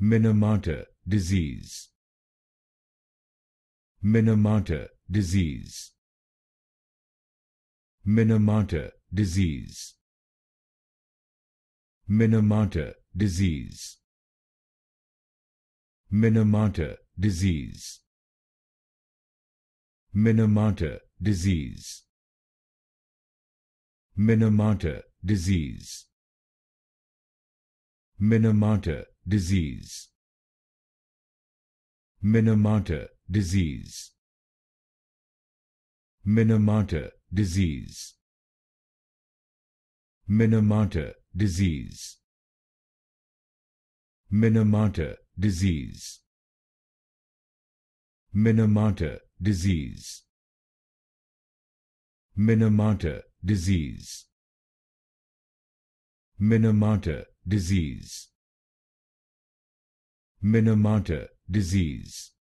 Minamata disease. Minamata disease. Minamata disease. Minamata disease. Minamata disease. Minamata disease. Minamata disease. Minamata disease. Minamata disease. Minamata disease. Minamata disease. Minamata disease. Minamata disease. Minamata disease. Minamata disease. Minamata disease.